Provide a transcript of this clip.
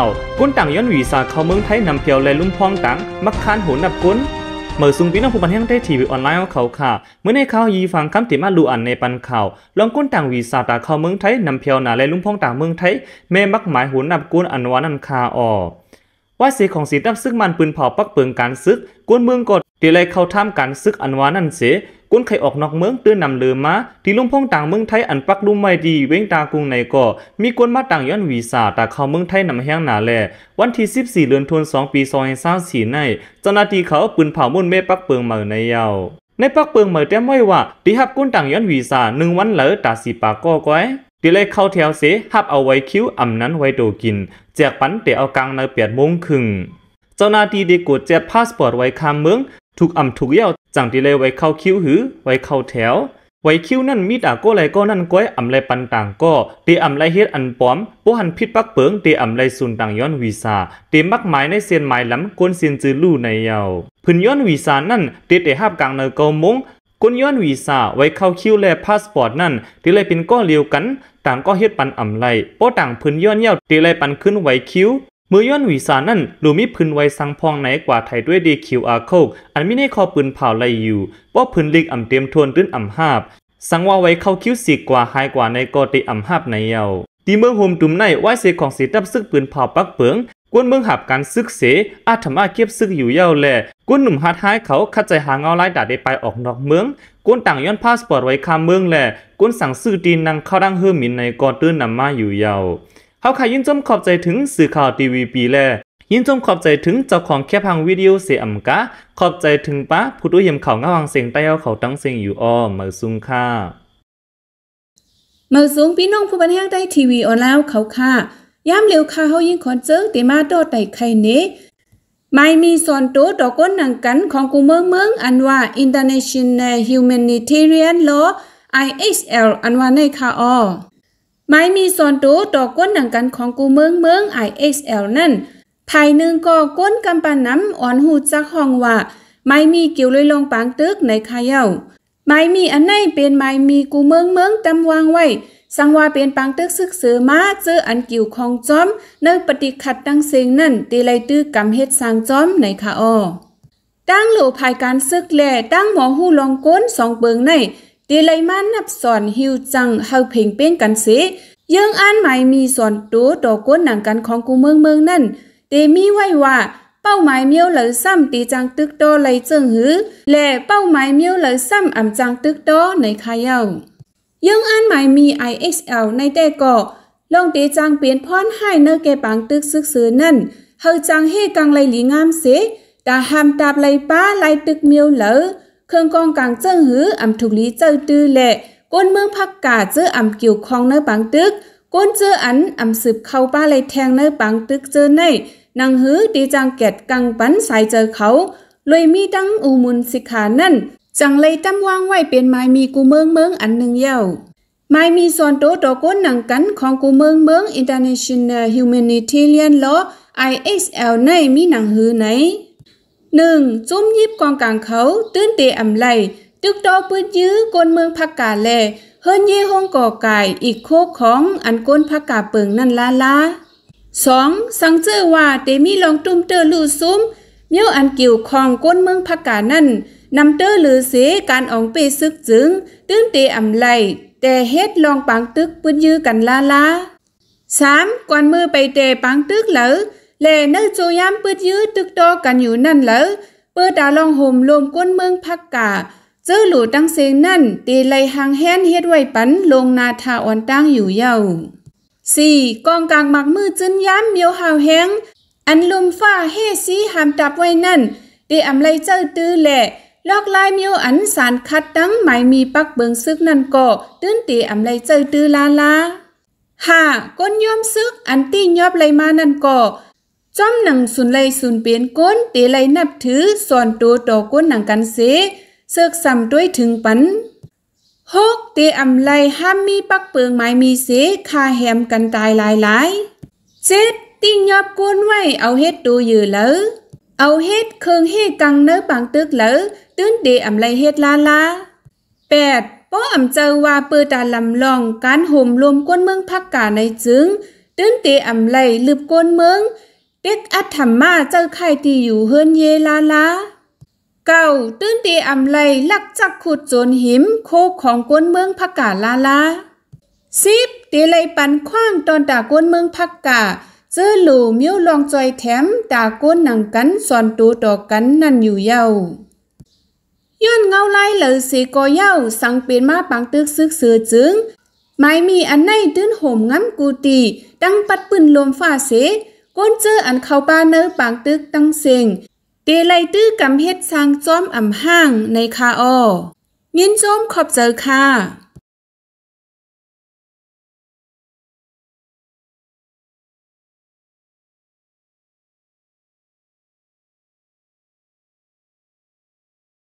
าวก้นต่างย้อนวีซาเข้าเมืองไทยนำเพียวและลุ่มพองตังมักคานหูนับก้นเมื่อซุงพี่น้องผู้บันเทิงได้ทีวีออนไลน์ของเขาค่ะเมื่อในข่าวยีฟังคำติมาลูอันในปันข่าวลองก้นต่างวีซาตาเข้าเมืองไทยนำเพียวหนาและลุ่มพองต่างเมืองไทยแม่มักหมายหูนับก้นอันวานันคาออว่าเสียของสีดับซึ่งมันปืนเผาปักเปิงการซึกก้นเมืองกดตีไรเข้าท่ามการซึกอันวานันเสียก้นไข่ออกนอกเมืองเตือนนำเลือมาที่ลุงพ่องต่างเมืองไทยอันปักลุ่มไม่ดีเว้งตากรุงในก่อมีก้นมาต่างย้อนวีซ่าตาเข้าเมืองไทยนำาแห้งหนาแลวันที่14เดือนธันวาคมปี2024ในเจ้านาทีเขาปืนเผามุ่นเมปักเปิงเมือในยาวในปักเปิงเหมือแต้มไว้ว่าที่หับก้นต่างย้อนวีซ่าหนึ่งวันเหลือตาสีปากก็อก้อยตีเลยเข้าแถวเสหับเอาไว้คิ้วอ่ำนั้นไว้โตกินแจกปันเตะเอากลางในเปียดโมงครึ่งเจ้าหน้าที่ดีกดแจกพาสปอร์ตไว้คามเมืองถูกอ่ำถูกเย้าจังตีเลยไว้เข้าคิ้วหือไว้เข้าแถวไว้คิ้วนั่นมีตาก็ไรก็นั่นก้อยอ่ำไรปันต่างก็เตอ่ำไรเฮ็ดอันป้อมป้หันพิษปักเปิงเตอ่ำไรซุนต่างย้อนวีซาเตมักหมายในเซียนหมายล้ำก้นเซียนจือลู่ในเยาพื้นย้อนวีซานั่นเตแต่ห้าบกลางเนอเกามงก้นย้อนวีซ่าไว้เข้าคิวแลพาสปอร์ตนั่นตีเลเป็นก้อเลียวกันต่างก็เฮ็ดปันอ่ำไรป้ต่างพื้นย้อนเย่าตีไรปันขึ้นไว้คิ้วมือย้อนหวีสานั่นหลูมิพื้นไว้สังพองไหนกว่าไทยด้วยดีคิวอาร์โคกอันมิในคอปืนเผาไลอยู่ป้อพื้นลิกอ่ำเตรียมทวนตื้นอ่ำหาบ สังว่าไว้เข้าคิ้วสีกว่าหายกว่าในกอติอ่ำหาบในเยาตีเมืองโฮมตุ่มในไหวเสของสีตับซึกปืนเผาปักเปิงกวนเมืองหับการซึกเสอาธรรมาเก็บซึกอยู่เยาแหล่กวนหนุ่มฮัดหายเขาขัดใจหาเงาไล่ด่าได้ไปออกนอกเมืองกวนต่างย้อนพาสปอร์ตไว้ามเมืองแหล่กวนสั่งซื้อดินน่งเข้าดังเฮือมินในกอตื้นนำมาอยู่เยาเขาขายินจมขอบใจถึงสื่อข่าวทีวีปีแลยินจมขอบใจถึงเจ้าของแคปฮังวิดีโอเสียอำกะ ขอบใจถึงปะผู้ดูเยี่ยมข่าวงาวังเสียงใต้เอาเขาตั้งเสียงอยู่อ้อมอซุงค่ะมซุูงพี่น้องผู้บันเทิงได้ทีวีออนไลน์เขาค่ะย้ำเร็วค่ะเขายิ่งขอนเจิงเตมาโดไต่ไข่เนไม่มีส่วนตัวต่อก้นหนังกันของกูเมืองเมืองอันว่า International Humanitarian Law IHL อันว่าในค่ออไม่มีซอนตัวต่อก้นหนังกันของกูเมืองเมืองไออเเอลนั่น ภายหนึ่งก็ก้นกำปั้นน้ำอ่อนหูจากห้องว่า ไม่มีเกี่ยวเลยลงปางตึกในขายาวไม่มีอันไหนเป็นไม่มีกูเมืองเมืองตำวางไว้ สังว่าเป็นปางตึกซึกซือมาเจออันกิ่วของจอมในปฏิขัดตั้งเซงนั่นตีไลตื้อกำเฮ็ดสางจอมในคาอตั้งหลูภายการซึกแลตั้งหมอหูลองก้นสองเบิงในตีไลมันนับสอนฮิวจังเฮาเพ่งเป็นกันเสยังอ่านหมายมีสอนตัวดอก้นหนังกันของกูเมืองเมืองนั่นเตมีไว้ว่าเป้าหมายเมียวเหลือซ้ำตีจังตึกโตไลเจิงหือและเป้าหมายเมียวเหลือซ้ำอ่ำจังตึกโตในคาย้ายังอ่านหมายมี IXL ในแต่ก่อลองตีจังเปลี่ยนพรให้เนอแกปังตึกซึกซื้อนั่นเฮาจังเฮกังไลหลีงามเสตาหามตาบไลป้าไลตึกเมียวเหลือเครื่องกองกลางเจิ้งหืออำถุกลีเจ้าตื้อแหละ ก้นเมืองพักกาเจ้ออำเกี่ยวของในปังตึก ก้นเจ้ออันอำสืบเข้าป้าเลยแทงในปังตึกเจอในนางหือตีจังแกดกังปันสายเจอเขา เลยมีตั้งอูมุนสิขานั่น จังเลยตั้ว่างไว้เป็นไม้มีกูเมืองเมืองอันหนึ่งเย่าไม้มีซอนโตตอก้นหนังกันของกูเมืองเมือง International Humanitarian l a อ ISL ในมีหนังหือไหนหนึ่งจุ้มยิบกองกลางเขาตื้นเตะอำไลตึกดอปืนยื้อกนเมืองพักกาแลเฮินเยห้องก่อไก่อีกโคกของอันก้นพักกาเปิงนั่นลาลา 2. สังเจอว่าเตมีลองตุ้มเตอลูซุ้มเมี้ยวอันกิ่วของก้นเมืองพักกานั่นนำเตอหรือเสการอองเปซึกจึงตื้นเตอำไลแต่เฮ็ดลองปังตึกปืนยื้อกันลาลา 3. กวนมือไปเตปังตึกเหลอและนึกโจยามปิดยื้อตึกโตกันอยู่นั่นเลยเปิดดาลองห่มลมก้นเมืองพักกาเจ้าหลูตั้งเสียงนั่นตีไลหางแหนเฮ็ดไว้ปันลงนาทาอ่อนตั้งอยู่เยาสี่กองกลางหมักมือจึนย้ำเมียวหาวแห้งอันลมฟ้าเฮสีหามตับไว้นั่นเดอำไลเจ้าตื้อแหละ ลอกลายเมียวอันสารคัดตั้งหมายมีปักเบิงซึกนั่นกอตื้นตีอำไลเจ้าตื้อลาลาห่าก้นย่อมซึกอันตี้ยอบไลมานั่นกอจอมหนังสุนไลสุนเปลี่ยนก้นเตไลนับถือสอนตัวต่อก้นหนังกันเสเสอกซ้ำด้วยถึงปันฮกเตอำไลห้ามมีปักเปิงไม้มีเสคาแหมกันตายหลายหลายเจ็ดติ้งยอบก้นไว้เอาเฮ็ดตัวอยู่แล้ว เอาเฮ็ดเครื่องเฮ็ดกังเนื้อปังตึกเหลอตื้นเดอำไลเฮ็ดลาลาแปดป้ออำเจอว่าเปิดตาลำลองการห่มรวมก้นเมืองพักกาในจึงตื้นเตอำไลลืบก้นเมืองเด็กอัธรรมาเจ้าไข่ตีอยู่เฮือนเยลาลา เก่าตื้นตีอำไลลักจักขุดโจนหิม โคกของก้นเมืองพักกาลาลาซิบตีไลปันคว้างตอนตาก้นเมืองพักกาเจ้อหลูมิ้วลองจอยแถมตาก้นหนังกันสอนตูต่อกันนั่นอยู่เยาย้อนเงาไล่เหลือสีกอเย้า สังเป็นมาปังตึกซึกเสือจึง ไม่มีอันไหนตื้นห่มงั้มกูตีดังปัดปืนลมฟ้าเสก้นเจออันเข้าป้าเนอปางตึกตั้งเสียงเตไลตื้อกำเฮ็ดสร้างจอมอ่ำห้างในคาออเมีนจอมขอบเจอค่ะ